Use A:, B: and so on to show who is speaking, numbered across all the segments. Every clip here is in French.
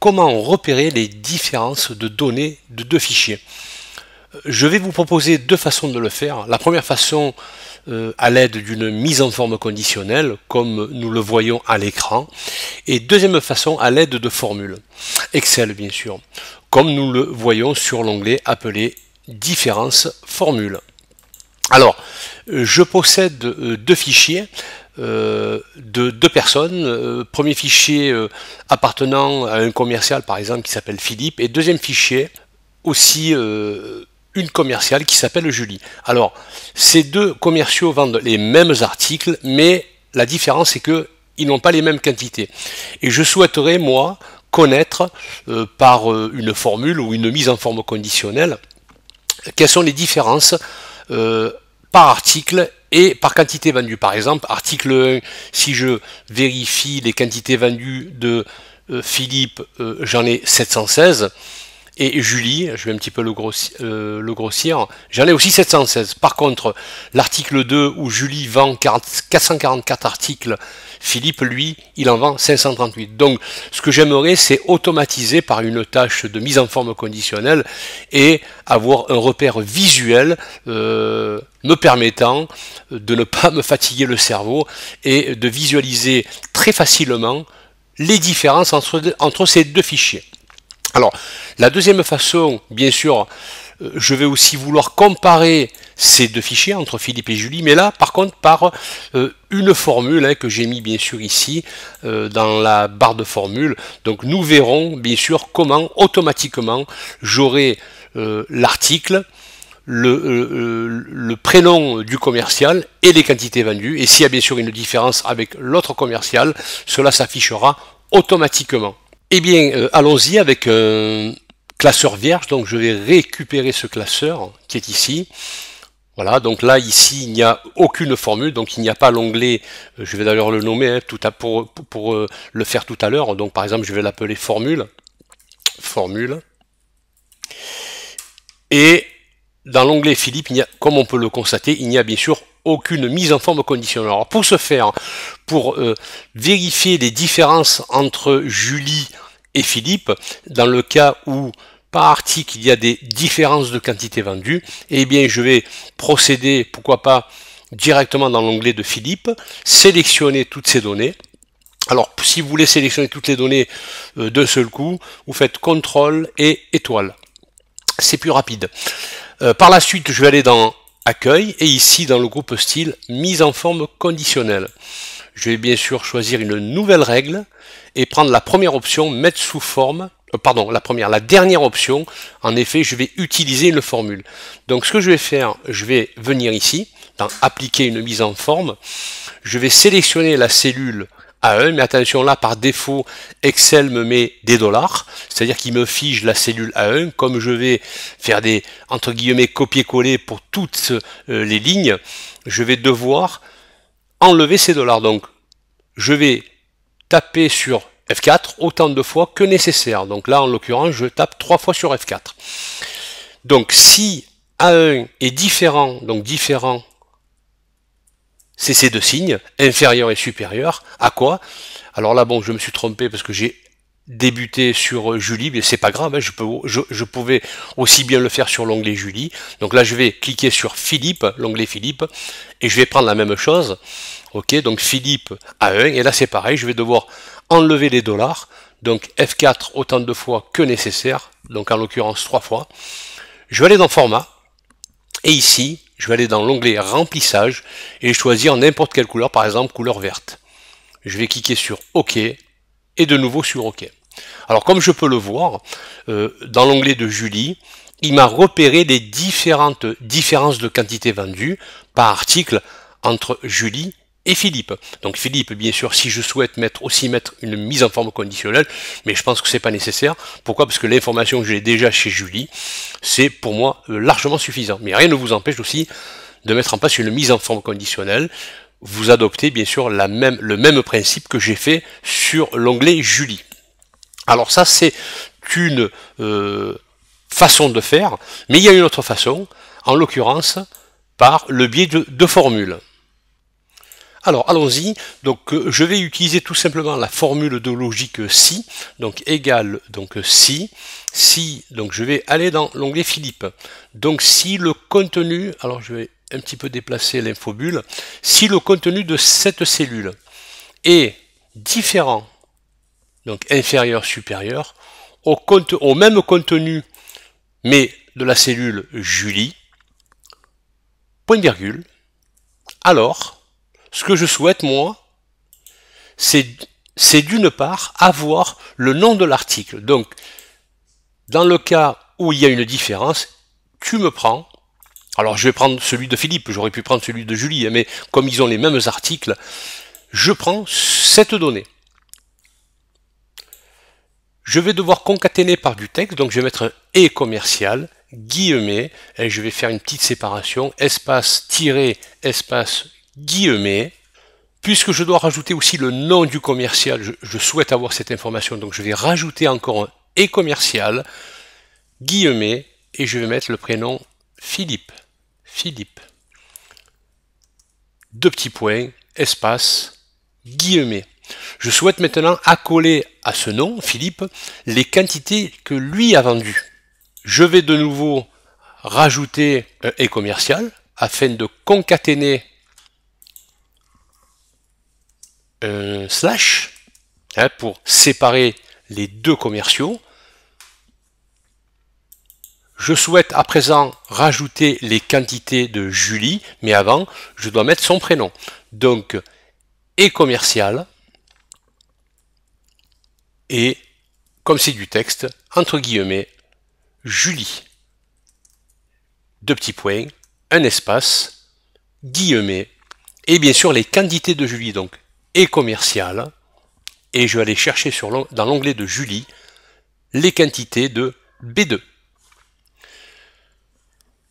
A: comment repérer les différences de données de deux fichiers. Euh, je vais vous proposer deux façons de le faire. La première façon euh, à l'aide d'une mise en forme conditionnelle, comme nous le voyons à l'écran, et deuxième façon à l'aide de formules. Excel bien sûr, comme nous le voyons sur l'onglet appelé différences formules. Alors, euh, je possède deux fichiers euh, de deux personnes. Euh, premier fichier euh, appartenant à un commercial, par exemple, qui s'appelle Philippe, et deuxième fichier aussi une commerciale qui s'appelle Julie. Alors, ces deux commerciaux vendent les mêmes articles, mais la différence c'est que ils n'ont pas les mêmes quantités. Et je souhaiterais, moi, connaître par une formule ou une mise en forme conditionnelle quelles sont les différences par article et par quantité vendue. Par exemple, article 1, si je vérifie les quantités vendues de euh, Philippe, euh, j'en ai 716 et Julie, je vais un petit peu le, euh, grossir, j'en ai aussi 716. Par contre, l'article 2 où Julie vend 444 articles, Philippe, lui, il en vend 538. Donc, ce que j'aimerais, c'est automatiser par une tâche de mise en forme conditionnelle et avoir un repère visuel euh, me permettant de ne pas me fatiguer le cerveau et de visualiser très facilement les différences entre ces deux fichiers. Alors, la deuxième façon, bien sûr, euh, je vais aussi vouloir comparer ces deux fichiers entre Philippe et Julie, mais là, par contre, par euh, une formule hein, que j'ai mis bien sûr ici euh, dans la barre de formule. Donc, nous verrons bien sûr comment automatiquement j'aurai l'article. Le, le, prénom du commercial et les quantités vendues. Et s'il y a bien sûr une différence avec l'autre commercial, cela s'affichera automatiquement. Eh bien, euh, allons-y avec un classeur vierge. Donc, je vais récupérer ce classeur qui est ici. Voilà, donc là, ici, il n'y a aucune formule, donc il n'y a pas l'onglet, euh, je vais d'ailleurs le nommer hein, tout à, pour, pour, euh, le faire tout à l'heure. Donc, par exemple, je vais l'appeler formule. Formule. Et dans l'onglet Philippe, comme on peut le constater, il n'y a bien sûr aucune mise en forme conditionnelle. Alors pour ce faire, pour euh, vérifier les différences entre Julie et Philippe, dans le cas où par article il y a des différences de quantité vendue, eh bien je vais procéder, pourquoi pas, directement dans l'onglet de Philippe, sélectionner toutes ces données. Alors si vous voulez sélectionner toutes les données euh, d'un seul coup, vous faites CTRL et étoile. C'est plus rapide. Euh, par la suite, je vais aller dans accueil et ici dans le groupe style mise en forme conditionnelle. Je vais bien sûr choisir une nouvelle règle et prendre la première option mettre sous forme euh, pardon, la première, la dernière option. En effet, je vais utiliser une formule. Donc ce que je vais faire, je vais venir ici dans appliquer une mise en forme. Je vais sélectionner la cellule a 1, mais attention là, par défaut, Excel me met des dollars, c'est-à-dire qu'il me fige la cellule a 1, comme je vais faire des, entre guillemets, copier-coller pour toutes euh, les lignes, je vais devoir enlever ces dollars. Donc, je vais taper sur F4 autant de fois que nécessaire. Donc là, en l'occurrence, je tape trois fois sur F4. Donc, si A1 est différent, donc différent c'est ces deux signes, inférieur et supérieur. À quoi Alors là, bon, je me suis trompé parce que j'ai débuté sur euh, Julie, mais c'est pas grave, hein, je, peux, je, pouvais aussi bien le faire sur l'onglet Julie. Donc là, je vais cliquer sur Philippe, l'onglet Philippe, et je vais prendre la même chose. Ok, donc Philippe à 1, et là c'est pareil, je vais devoir enlever les dollars. Donc F4 autant de fois que nécessaire, donc en l'occurrence trois fois. Je vais aller dans Format, et ici, je vais aller dans l'onglet remplissage et choisir n'importe quelle couleur, par exemple couleur verte. Je vais cliquer sur OK et de nouveau sur OK. Alors comme je peux le voir, euh, dans l'onglet de Julie, il m'a repéré les différentes différences de quantité vendue par article entre Julie et Philippe. Donc Philippe, bien sûr, si je souhaite mettre aussi mettre une mise en forme conditionnelle, mais je pense que c'est pas nécessaire. Pourquoi Parce que l'information que j'ai déjà chez Julie, c'est pour moi euh, largement suffisant. Mais rien ne vous empêche aussi de mettre en place une mise en forme conditionnelle. Vous adoptez bien sûr le même principe que j'ai fait sur l'onglet Julie. Alors ça, c'est une euh, façon de faire, mais il y a une autre façon, en l'occurrence par le biais de, de formules. Alors allons-y, donc euh, je vais utiliser tout simplement la formule de logique si, donc égal, donc si, si, donc je vais aller dans l'onglet Philippe. Donc si le contenu, alors je vais un petit peu déplacer l'infobule, si le contenu de cette cellule est différent, donc inférieur, supérieur, au, au même contenu, mais de la cellule Julie, point virgule, alors ce que je souhaite, moi, c'est, d'une part avoir le nom de l'article. Donc, dans le cas où il y a une différence, tu me prends. Alors, je vais prendre celui de Philippe, j'aurais pu prendre celui de Julie, hein, mais comme ils ont les mêmes articles, je prends cette donnée. Je vais devoir concaténer par du texte, donc je vais mettre un et commercial, guillemets, et je vais faire une petite séparation, espace tiré, espace Guillemet, puisque je dois rajouter aussi le nom du commercial, je, souhaite avoir cette information, donc je vais rajouter encore un et commercial, Guillemet et je vais mettre le prénom Philippe. Philippe. Deux petits points, espace, Guillemet. Je souhaite maintenant accoler à ce nom, Philippe, les quantités que lui a vendues. Je vais de nouveau rajouter un et commercial afin de concaténer un euh, slash hein, pour séparer les deux commerciaux. Je souhaite à présent rajouter les quantités de Julie, mais avant, je dois mettre son prénom. Donc, et commercial, et, comme c'est du texte, entre guillemets, Julie. Deux petits points, un espace, guillemets, et bien sûr les quantités de Julie, donc commercial, et je vais aller chercher sur dans l'onglet de Julie les quantités de B2.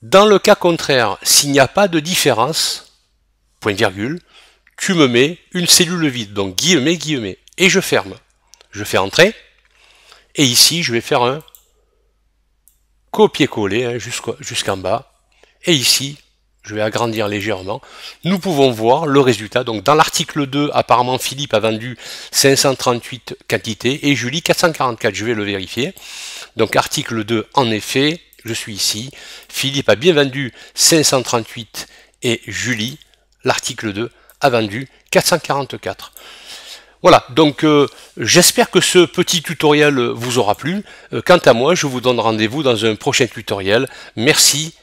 A: Dans le cas contraire, s'il n'y a pas de différence, point virgule, tu me mets une cellule vide, donc guillemets, guillemets, et je ferme. Je fais entrer, et ici je vais faire un copier-coller hein, jusqu'en bas, et ici je vais agrandir légèrement, nous pouvons voir le résultat. Donc dans l'article 2, apparemment Philippe a vendu 538 quantités et Julie 444, je vais le vérifier. Donc article 2, en effet, je suis ici, Philippe a bien vendu 538 et Julie, l'article 2, a vendu 444. Voilà, donc euh, j'espère que ce petit tutoriel vous aura plu. Euh, quant à moi, je vous donne rendez-vous dans un prochain tutoriel. Merci